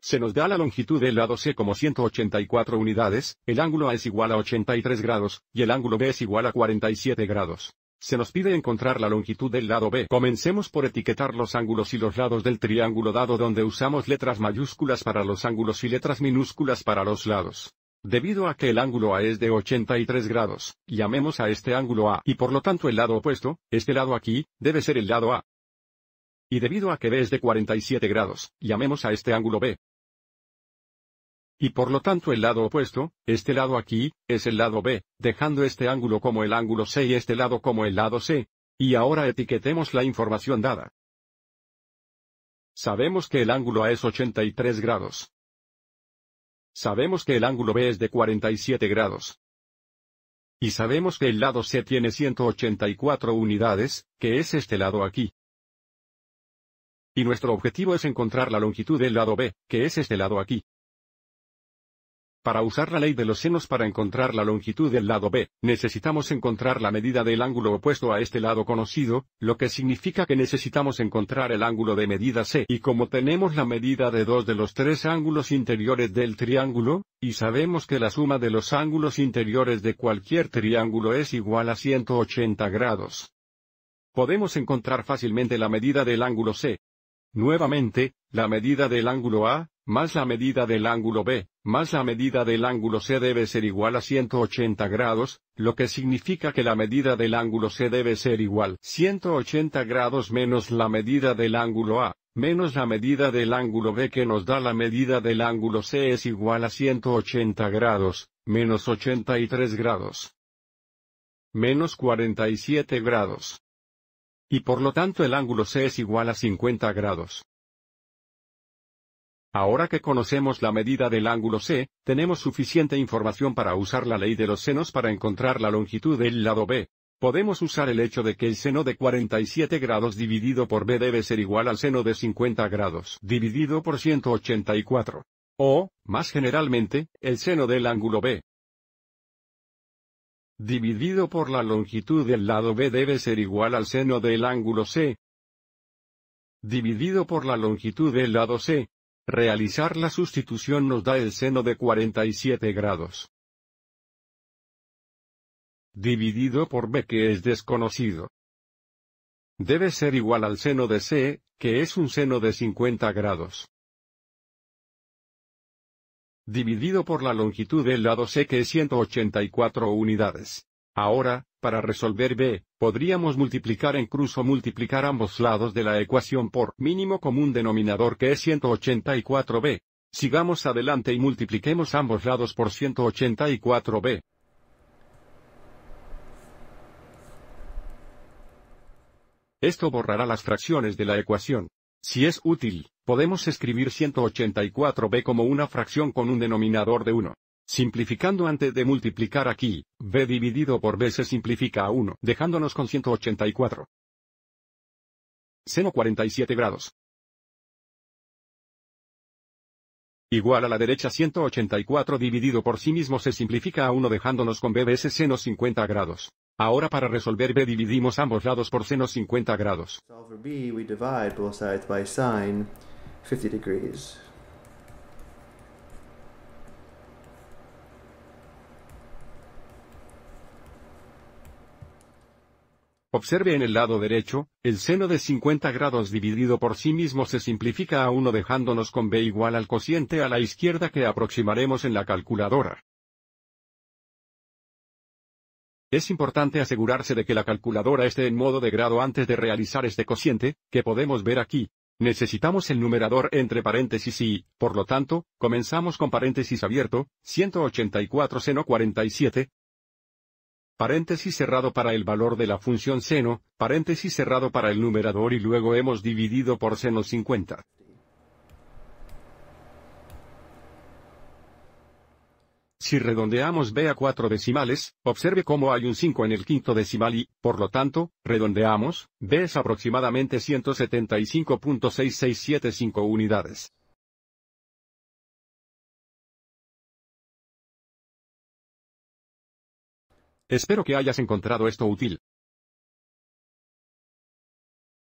Se nos da la longitud del lado C como 184 unidades, el ángulo A es igual a 83 grados, y el ángulo B es igual a 47 grados. Se nos pide encontrar la longitud del lado B. Comencemos por etiquetar los ángulos y los lados del triángulo dado donde usamos letras mayúsculas para los ángulos y letras minúsculas para los lados. Debido a que el ángulo A es de 83 grados, llamemos a este ángulo A y por lo tanto el lado opuesto, este lado aquí, debe ser el lado A. Y debido a que B es de 47 grados, llamemos a este ángulo B. Y por lo tanto el lado opuesto, este lado aquí, es el lado B, dejando este ángulo como el ángulo C y este lado como el lado C. Y ahora etiquetemos la información dada. Sabemos que el ángulo A es 83 grados. Sabemos que el ángulo B es de 47 grados. Y sabemos que el lado C tiene 184 unidades, que es este lado aquí. Y nuestro objetivo es encontrar la longitud del lado B, que es este lado aquí. Para usar la ley de los senos para encontrar la longitud del lado B, necesitamos encontrar la medida del ángulo opuesto a este lado conocido, lo que significa que necesitamos encontrar el ángulo de medida C. Y como tenemos la medida de dos de los tres ángulos interiores del triángulo, y sabemos que la suma de los ángulos interiores de cualquier triángulo es igual a 180 grados. Podemos encontrar fácilmente la medida del ángulo C, Nuevamente, la medida del ángulo A, más la medida del ángulo B, más la medida del ángulo C debe ser igual a 180 grados, lo que significa que la medida del ángulo C debe ser igual 180 grados menos la medida del ángulo A, menos la medida del ángulo B que nos da la medida del ángulo C es igual a 180 grados, menos 83 grados. Menos 47 grados y por lo tanto el ángulo C es igual a 50 grados. Ahora que conocemos la medida del ángulo C, tenemos suficiente información para usar la ley de los senos para encontrar la longitud del lado B. Podemos usar el hecho de que el seno de 47 grados dividido por B debe ser igual al seno de 50 grados dividido por 184. O, más generalmente, el seno del ángulo B dividido por la longitud del lado B debe ser igual al seno del ángulo C, dividido por la longitud del lado C. Realizar la sustitución nos da el seno de 47 grados. Dividido por B que es desconocido. Debe ser igual al seno de C, que es un seno de 50 grados dividido por la longitud del lado C que es 184 unidades. Ahora, para resolver B, podríamos multiplicar en cruz o multiplicar ambos lados de la ecuación por mínimo común denominador que es 184B. Sigamos adelante y multipliquemos ambos lados por 184B. Esto borrará las fracciones de la ecuación. Si es útil, podemos escribir 184b como una fracción con un denominador de 1. Simplificando antes de multiplicar aquí, b dividido por b se simplifica a 1, dejándonos con 184. Seno 47 grados. Igual a la derecha 184 dividido por sí mismo se simplifica a 1 dejándonos con b veces seno 50 grados. Ahora para resolver B dividimos ambos lados por seno 50 grados. Observe en el lado derecho, el seno de 50 grados dividido por sí mismo se simplifica a 1 dejándonos con b igual al cociente a la izquierda que aproximaremos en la calculadora. Es importante asegurarse de que la calculadora esté en modo de grado antes de realizar este cociente, que podemos ver aquí. Necesitamos el numerador entre paréntesis y, por lo tanto, comenzamos con paréntesis abierto, 184 seno 47, paréntesis cerrado para el valor de la función seno, paréntesis cerrado para el numerador y luego hemos dividido por seno 50. Si redondeamos B a cuatro decimales, observe cómo hay un 5 en el quinto decimal y, por lo tanto, redondeamos, B es aproximadamente 175.6675 unidades. Espero que hayas encontrado esto útil.